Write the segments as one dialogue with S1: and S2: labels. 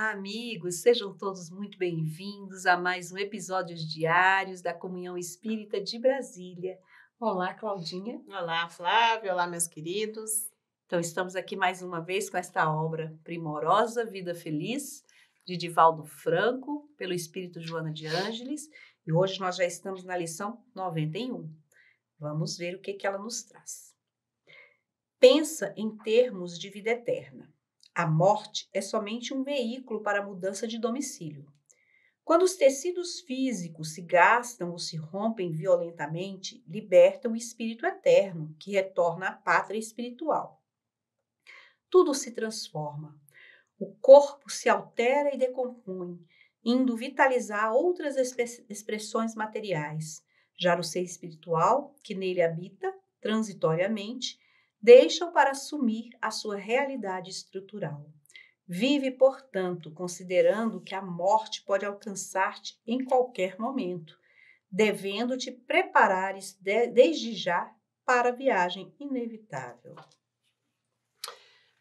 S1: Olá, amigos, sejam todos muito bem-vindos a mais um episódio diários da Comunhão Espírita de Brasília. Olá, Claudinha.
S2: Olá, Flávia.
S1: Olá, meus queridos. Então, estamos aqui mais uma vez com esta obra primorosa, Vida Feliz, de Divaldo Franco, pelo Espírito Joana de Ângeles. E hoje nós já estamos na lição 91. Vamos ver o que, que ela nos traz. Pensa em termos de vida eterna. A morte é somente um veículo para a mudança de domicílio. Quando os tecidos físicos se gastam ou se rompem violentamente, libertam o espírito eterno, que retorna à pátria espiritual. Tudo se transforma. O corpo se altera e decompõe, indo vitalizar outras expressões materiais. Já no ser espiritual, que nele habita, transitoriamente, deixam para assumir a sua realidade estrutural. Vive, portanto, considerando que a morte pode alcançar-te em qualquer momento, devendo te preparares desde já para a viagem
S2: inevitável.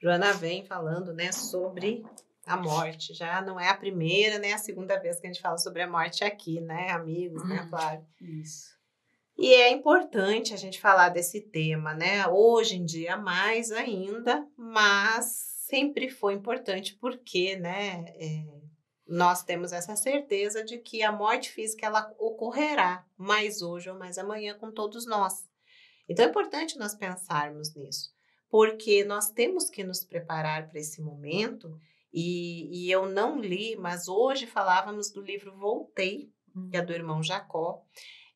S2: Joana vem falando, né, sobre a morte. Já não é a primeira, nem né, a segunda vez que a gente fala sobre a morte aqui, né, amigos, né, uhum. Flávio? Isso. E é importante a gente falar desse tema, né? Hoje em dia mais ainda, mas sempre foi importante porque, né? É, nós temos essa certeza de que a morte física ela ocorrerá mais hoje ou mais amanhã com todos nós. Então é importante nós pensarmos nisso, porque nós temos que nos preparar para esse momento. E, e eu não li, mas hoje falávamos do livro Voltei, hum. que é do irmão Jacó.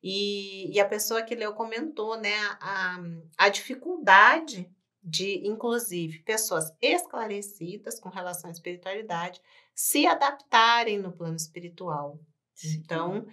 S2: E, e a pessoa que leu comentou, né, a, a dificuldade de, inclusive, pessoas esclarecidas com relação à espiritualidade se adaptarem no plano espiritual. Sim. Então,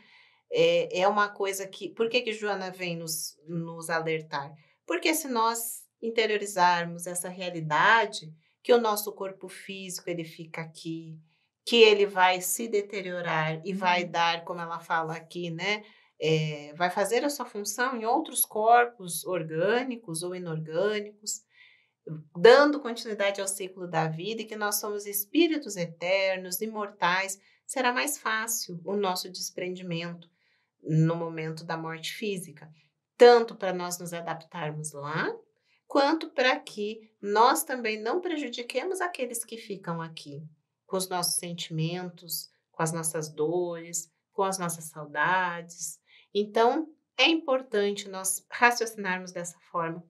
S2: é, é uma coisa que. Por que, que Joana vem nos, nos alertar? Porque se nós interiorizarmos essa realidade, que o nosso corpo físico ele fica aqui, que ele vai se deteriorar e vai uhum. dar, como ela fala aqui, né? é, vai fazer a sua função em outros corpos orgânicos ou inorgânicos, dando continuidade ao ciclo da vida e que nós somos espíritos eternos, imortais, será mais fácil o nosso desprendimento no momento da morte física, tanto para nós nos adaptarmos lá, quanto para que nós também não prejudiquemos aqueles que ficam aqui, com os nossos sentimentos, com as nossas dores, com as nossas saudades, então, é importante nós raciocinarmos dessa forma,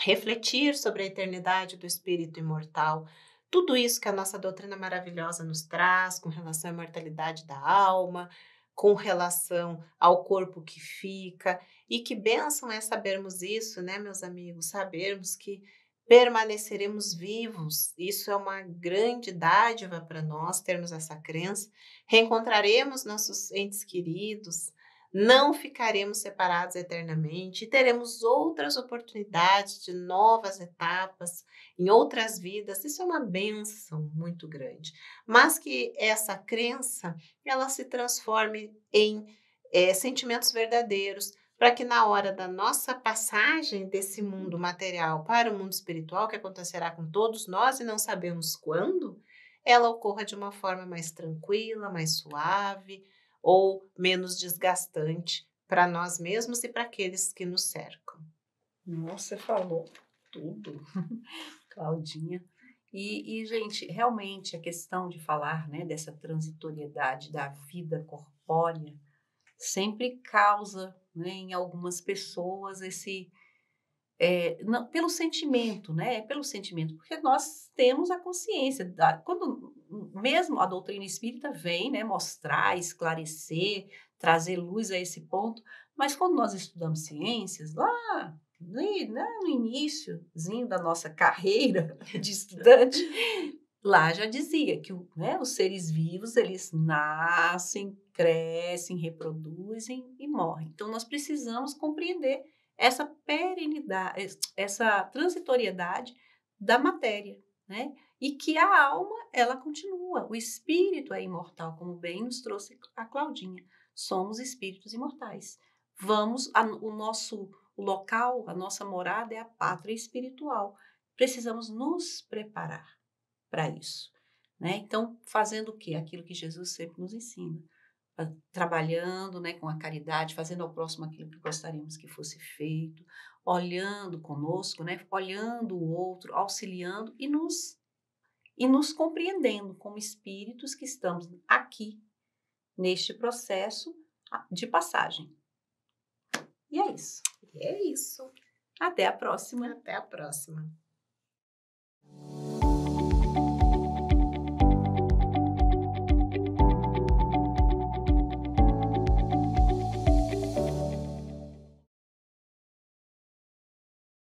S2: refletir sobre a eternidade do espírito imortal, tudo isso que a nossa doutrina maravilhosa nos traz com relação à imortalidade da alma, com relação ao corpo que fica. E que bênção é sabermos isso, né, meus amigos? Sabermos que permaneceremos vivos. Isso é uma grande dádiva para nós termos essa crença. Reencontraremos nossos entes queridos, não ficaremos separados eternamente teremos outras oportunidades de novas etapas em outras vidas. Isso é uma benção muito grande. Mas que essa crença ela se transforme em é, sentimentos verdadeiros, para que na hora da nossa passagem desse mundo material para o mundo espiritual, que acontecerá com todos nós e não sabemos quando, ela ocorra de uma forma mais tranquila, mais suave, ou menos desgastante para nós mesmos e para aqueles que nos cercam. Nossa, você falou tudo, Claudinha. E, e, gente, realmente a questão
S1: de falar né, dessa transitoriedade da vida corpórea sempre causa né, em algumas pessoas esse. É, não, pelo sentimento, né? É pelo sentimento, porque nós temos a consciência. Da, quando mesmo a doutrina espírita vem né, mostrar, esclarecer, trazer luz a esse ponto, mas quando nós estudamos ciências, lá né, no iníciozinho da nossa carreira de estudante, lá já dizia que né, os seres vivos eles nascem, crescem, reproduzem e morrem. Então nós precisamos compreender essa perenidade, essa transitoriedade da matéria, né? e que a alma, ela continua. O espírito é imortal, como bem nos trouxe a Claudinha. Somos espíritos imortais. Vamos, a, o nosso local, a nossa morada é a pátria espiritual. Precisamos nos preparar para isso. Né? Então, fazendo o quê? Aquilo que Jesus sempre nos ensina. Ah, trabalhando né, com a caridade, fazendo ao próximo aquilo que gostaríamos que fosse feito, olhando conosco, né, olhando o outro, auxiliando e nos e nos compreendendo como espíritos que estamos aqui neste processo de passagem. E é isso. E é isso. Até a próxima. Até
S2: a próxima.